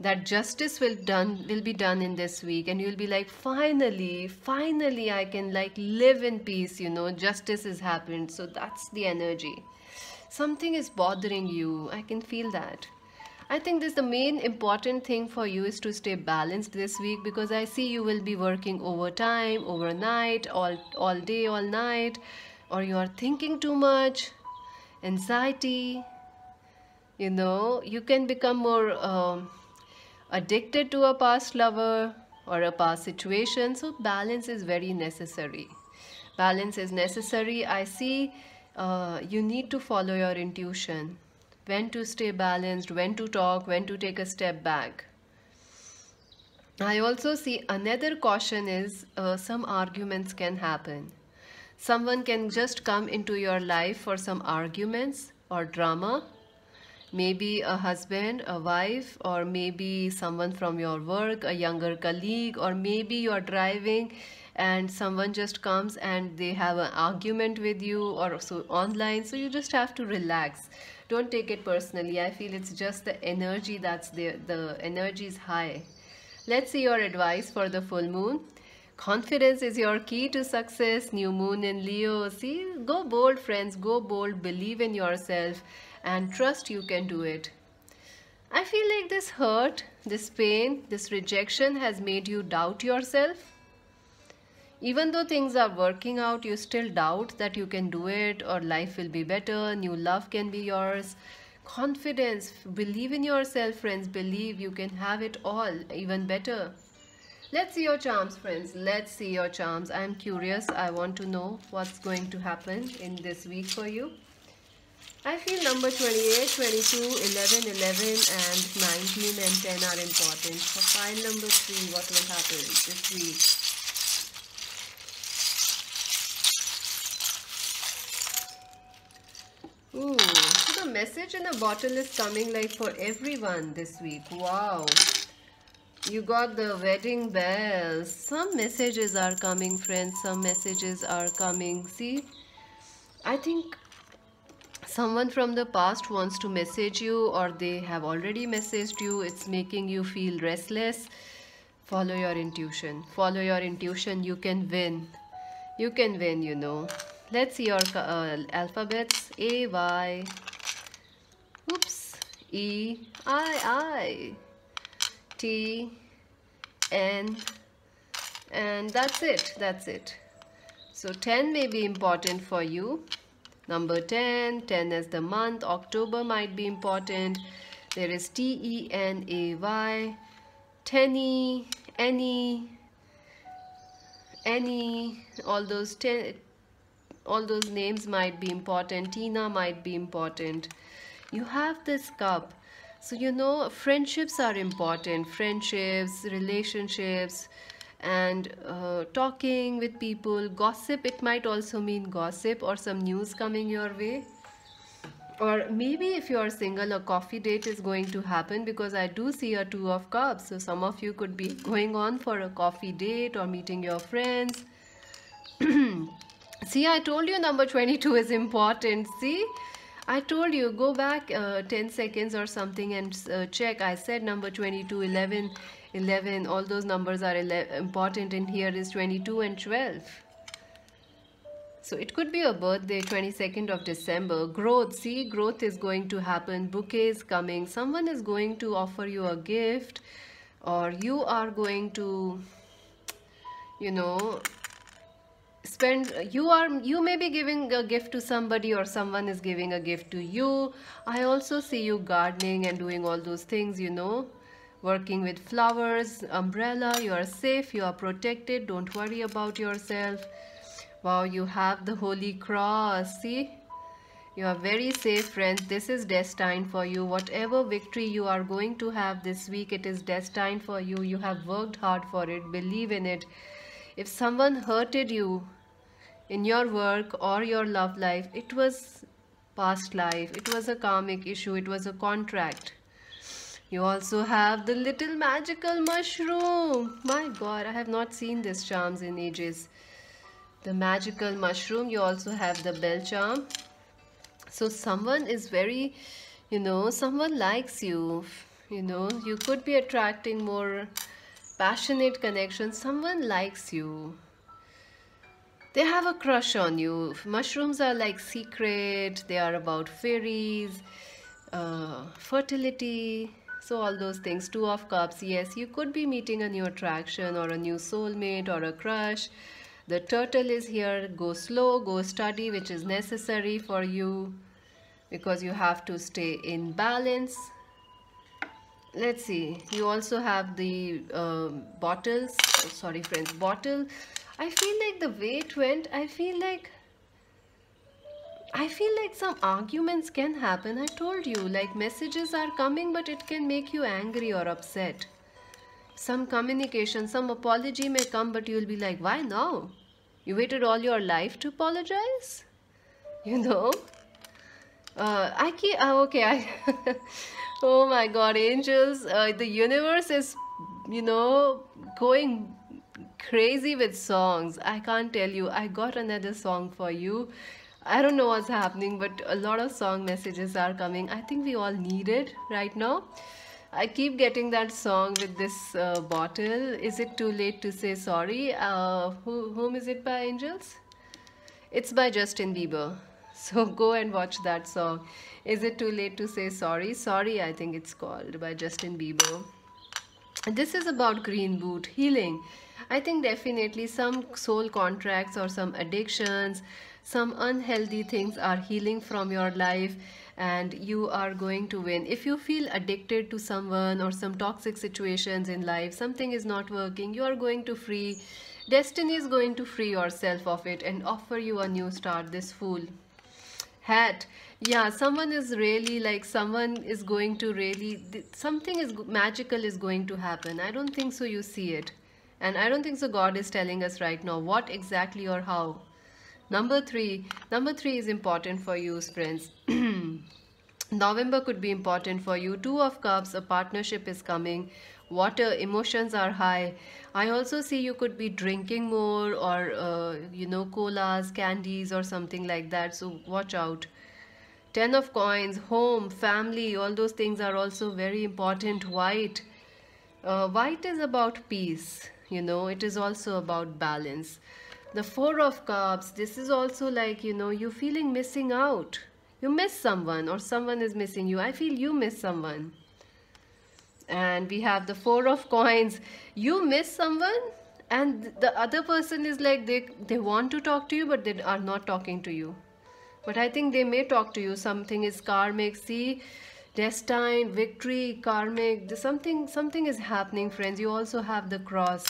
that justice will done will be done in this week and you'll be like finally finally i can like live in peace you know justice has happened so that's the energy something is bothering you i can feel that i think this the main important thing for you is to stay balanced this week because i see you will be working overtime overnight all all day all night or you are thinking too much anxiety you know you can become more um, addicted to a past lover or a past situation. So balance is very necessary. Balance is necessary. I see uh, you need to follow your intuition. When to stay balanced, when to talk, when to take a step back. I also see another caution is uh, some arguments can happen. Someone can just come into your life for some arguments or drama maybe a husband, a wife, or maybe someone from your work, a younger colleague, or maybe you're driving and someone just comes and they have an argument with you or so online. So you just have to relax. Don't take it personally. I feel it's just the energy that's there. The energy is high. Let's see your advice for the full moon. Confidence is your key to success. New moon in Leo. See, go bold, friends. Go bold. Believe in yourself and trust you can do it. I feel like this hurt, this pain, this rejection has made you doubt yourself. Even though things are working out, you still doubt that you can do it or life will be better, new love can be yours. Confidence, believe in yourself, friends. Believe you can have it all, even better. Let's see your charms, friends. Let's see your charms. I'm curious. I want to know what's going to happen in this week for you. I feel number 28, 22, 11, 11 and 19 and 10 are important. For file number 3, what will happen this week? Ooh, the message in the bottle is coming like for everyone this week. Wow. You got the wedding bells. Some messages are coming, friends. Some messages are coming. See, I think someone from the past wants to message you or they have already messaged you it's making you feel restless follow your intuition follow your intuition you can win you can win you know let's see your uh, alphabets a y oops e i i t n and that's it that's it so 10 may be important for you Number 10, 10 is the month. October might be important. There is T-E-N-A-Y, tenny, any, any, all those ten, all those names might be important. Tina might be important. You have this cup. So, you know, friendships are important. Friendships, relationships, relationships and uh, talking with people gossip it might also mean gossip or some news coming your way or maybe if you are single a coffee date is going to happen because i do see a two of cups so some of you could be going on for a coffee date or meeting your friends [CLEARS THROAT] see i told you number 22 is important see I told you go back uh, 10 seconds or something and uh, check I said number 22 11 11 all those numbers are important and here is 22 and 12 so it could be a birthday 22nd of December growth see growth is going to happen bouquet is coming someone is going to offer you a gift or you are going to you know spend you are you may be giving a gift to somebody or someone is giving a gift to you i also see you gardening and doing all those things you know working with flowers, umbrella, you are safe, you are protected, don't worry about yourself. Wow, you have the Holy Cross, see? You are very safe friends. This is destined for you. Whatever victory you are going to have this week, it is destined for you. You have worked hard for it. Believe in it. If someone hurted you in your work or your love life, it was past life. It was a karmic issue. It was a contract. You also have the little magical mushroom. My god, I have not seen this charms in ages. The magical mushroom, you also have the bell charm. So someone is very, you know, someone likes you. You know, you could be attracting more passionate connection. Someone likes you they have a crush on you. Mushrooms are like secret, they are about fairies, uh, fertility, so all those things, two of cups, yes, you could be meeting a new attraction or a new soulmate or a crush. The turtle is here, go slow, go study, which is necessary for you because you have to stay in balance. Let's see, you also have the uh, bottles, oh, sorry friends, bottle. I feel like the way it went, I feel like I feel like some arguments can happen. I told you, like messages are coming, but it can make you angry or upset. Some communication, some apology may come, but you'll be like, why now? You waited all your life to apologize? [LAUGHS] You know? Uh, I keep, oh, uh, okay, I, [LAUGHS] oh my God, angels, uh, the universe is, you know, going crazy with songs. I can't tell you, I got another song for you. I don't know what's happening, but a lot of song messages are coming. I think we all need it right now. I keep getting that song with this uh, bottle. Is it too late to say sorry? Uh, who, whom is it by Angels? It's by Justin Bieber. [LAUGHS] So go and watch that song. Is it too late to say sorry? Sorry, I think it's called by Justin Bieber. This is about green boot healing. I think definitely some soul contracts or some addictions some unhealthy things are healing from your life and you are going to win. If you feel addicted to someone or some toxic situations in life, something is not working, you are going to free. Destiny is going to free yourself of it and offer you a new start, this fool. Hat. Yeah, someone is really like someone is going to really, something is magical is going to happen. I don't think so you see it. And I don't think so God is telling us right now what exactly or how. Number three, number three is important for you, friends. [CLEARS THROAT] November could be important for you. Two of Cups, a partnership is coming. Water, emotions are high. I also see you could be drinking more or, uh, you know, colas, candies or something like that. So watch out. Ten of coins, home, family, all those things are also very important. White. Uh, white is about peace, you know, it is also about balance the four of cups this is also like you know you feeling missing out you miss someone or someone is missing you i feel you miss someone and we have the four of coins you miss someone and the other person is like they they want to talk to you but they are not talking to you but i think they may talk to you something is karmic see destined victory karmic something something is happening friends you also have the cross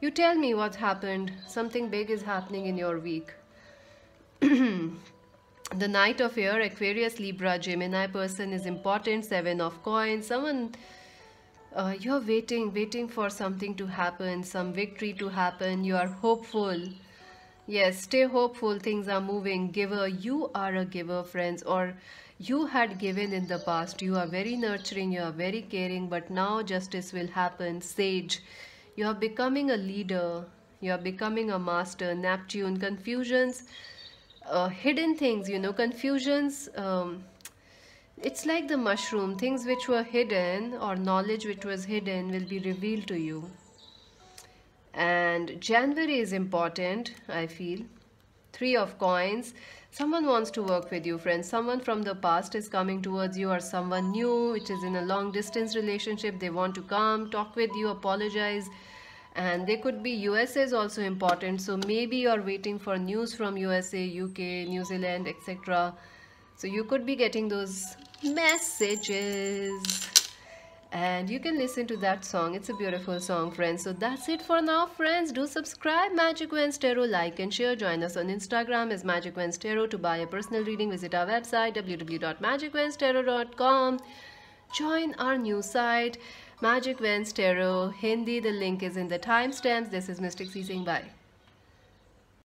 you tell me what's happened. Something big is happening in your week. [CLEARS THROAT] the night of Air, Aquarius, Libra, Gemini person is important. Seven of Coins. Someone, uh, you're waiting, waiting for something to happen, some victory to happen. You are hopeful. Yes, stay hopeful. Things are moving. Giver, you are a giver, friends. Or you had given in the past. You are very nurturing. You are very caring. But now justice will happen. Sage. You are becoming a leader. You are becoming a master. Neptune, confusions, uh, hidden things, you know, confusions. Um, it's like the mushroom. Things which were hidden or knowledge which was hidden will be revealed to you. And January is important, I feel. Three of coins. Someone wants to work with you, friends. Someone from the past is coming towards you or someone new which is in a long distance relationship. They want to come, talk with you, apologize, apologize and they could be USA is also important so maybe you're waiting for news from USA UK New Zealand etc so you could be getting those messages and you can listen to that song it's a beautiful song friends so that's it for now friends do subscribe magic wins like and share join us on instagram as magic wins to buy a personal reading visit our website www.magicwinstereo.com join our new site Magic Wins Tarot, Hindi. The link is in the timestamps. This is Mystic C singh. bye.